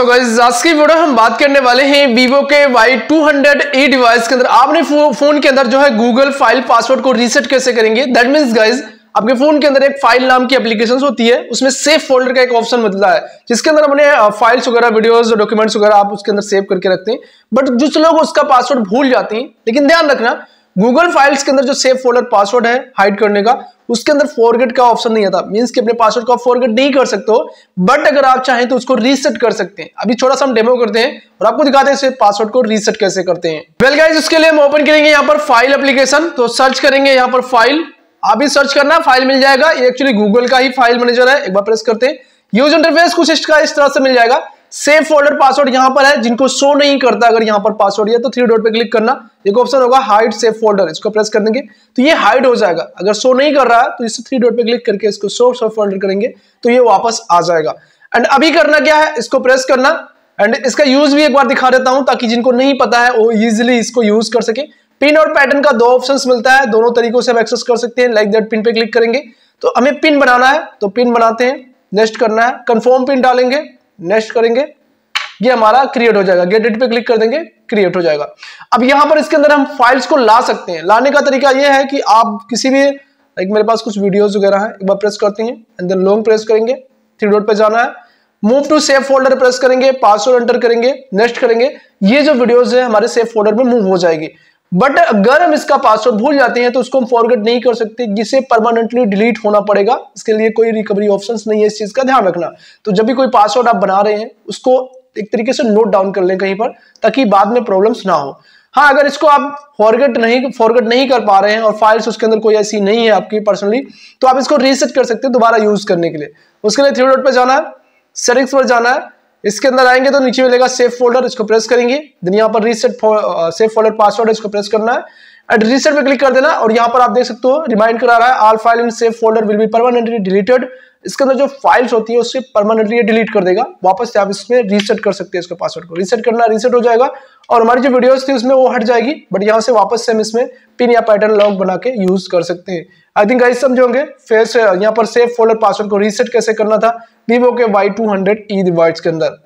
तो गाइज आज की वीडियो हम बात करने वाले हैं Vivo के वाई टू हंड्रेड डिवाइस के अंदर आपने फोन के अंदर जो है Google फाइल पासवर्ड को रीसेट कैसे करेंगे दैट मीन्स गाइज आपके फोन के अंदर एक फाइल नाम की एप्लीकेशन होती है उसमें सेफ फोल्डर का एक ऑप्शन मिलता है जिसके अंदर अपने फाइल्स वगैरह वीडियोस और डॉक्यूमेंट्स वगैरह आप उसके अंदर सेव करके रखते हैं बट जिस लोग उसका पासवर्ड भूल जाते हैं लेकिन ध्यान रखना गूगल फाइल्स के अंदर जो सेव फोल्डर पासवर्ड है हाइड करने का उसके अंदर फॉरगेट का ऑप्शन नहीं आता मीन्स कि अपने पासवर्ड को आप फॉरगेट नहीं कर सकते हो बट अगर आप चाहें तो उसको रीसेट कर सकते हैं अभी छोटा सा हम डेमो करते हैं और आपको दिखाते हैं पासवर्ड को रीसेट कैसे करते हैं वेल गाइज उसके लिए हम ओपन करेंगे यहाँ पर फाइल एप्लीकेशन तो सर्च करेंगे यहाँ पर फाइल अभी सर्च करना फाइल मिल जाएगा ये एक्चुअली गूगल का ही फाइल मैनेजर है एक बार प्रेस करते हैं यूज इंटरफेस कुछ इसका इस तरह से मिल जाएगा सेफ फोल्डर पासवर्ड यहां पर है जिनको शो नहीं करता अगर यहां पर पासवर्ड है तो थ्री डॉट पे क्लिक करना एक ऑप्शन होगा हाइड सेफ फोल्डर इसको प्रेस कर देंगे तो ये हाइड हो जाएगा अगर शो नहीं कर रहा है तो इसे थ्री डॉट पे क्लिक करके इसको शो सेफ फोल्डर करेंगे तो ये वापस आ जाएगा एंड अभी करना क्या है इसको प्रेस करना एंड इसका यूज भी एक बार दिखा देता हूं ताकि जिनको नहीं पता है वो इजिली इसको यूज कर सके पिन और पैटर्न का दो ऑप्शन मिलता है दोनों तरीकों से हम एक्सेस कर सकते हैं लाइक दैट पिन पे क्लिक करेंगे तो हमें पिन बनाना है तो पिन बनाते हैं नेक्स्ट करना है कंफर्म पिन डालेंगे नेक्स्ट करेंगे ये हमारा क्रिएट हो जाएगा गेट इट पे क्लिक कर देंगे क्रिएट हो जाएगा अब यहां पर इसके अंदर हम फाइल्स को ला सकते हैं लाने का तरीका ये है कि आप किसी भी लाइक मेरे पास कुछ वीडियोस वगैरह है एक बार प्रेस करते हैं एंड देन लॉन्ग प्रेस करेंगे थ्री डॉट पे जाना है move to safe folder press करेंगे पासवर्ड एंटर करेंगे नेक्स्ट करेंगे ये जो वीडियोज है हमारे सेफ फोल्डर में मूव हो जाएगी बट अगर हम इसका पासवर्ड भूल जाते हैं तो उसको हम फॉरगेट नहीं कर सकते जिसे परमानेंटली डिलीट होना पड़ेगा इसके लिए कोई रिकवरी ऑप्शन नहीं है इस चीज़ का ध्यान रखना तो जब भी कोई पासवर्ड आप बना रहे हैं उसको एक तरीके से नोट डाउन कर लें कहीं पर ताकि बाद में प्रॉब्लम्स ना हो हाँ अगर इसको आप फॉरगेट नहीं फॉरगेट नहीं कर पा रहे हैं और फाइल्स उसके अंदर कोई ऐसी नहीं है आपकी पर्सनली तो आप इसको रीसेट कर सकते हैं दोबारा यूज करने के लिए उसके लिए थ्री डॉट पर जाना है सेटिंग्स पर जाना है इसके अंदर आएंगे तो नीचे मिलेगा सेफ फोल्डर इसको प्रेस करेंगे देन यहाँ पर रीसेट सेफ फोल्डर पासवर्ड इसको प्रेस करना है एंड रीसेट पे क्लिक कर देना और यहाँ पर आप देख सकते हो रिमाइंड करा रहा है all file in safe folder will be permanently deleted इसके अंदर जो फाइल्स होती है उससे परमानेंटली डिलीट कर देगा वापस से आप इसमें रीसेट कर सकते हैं इसके पासवर्ड को रीसेट करना रीसेट हो जाएगा और हमारी जो वीडियोस थी उसमें वो हट जाएगी बट यहाँ से वापस से हम इसमें पिन या पैटर्न लॉक बना के यूज कर सकते हैं आई थिंक गाइस समझोगे फिर यहाँ पर सेफ फोल्डर पासवर्ड को रीसेट कैसे करना था वीवो के Y two hundred E device के अंदर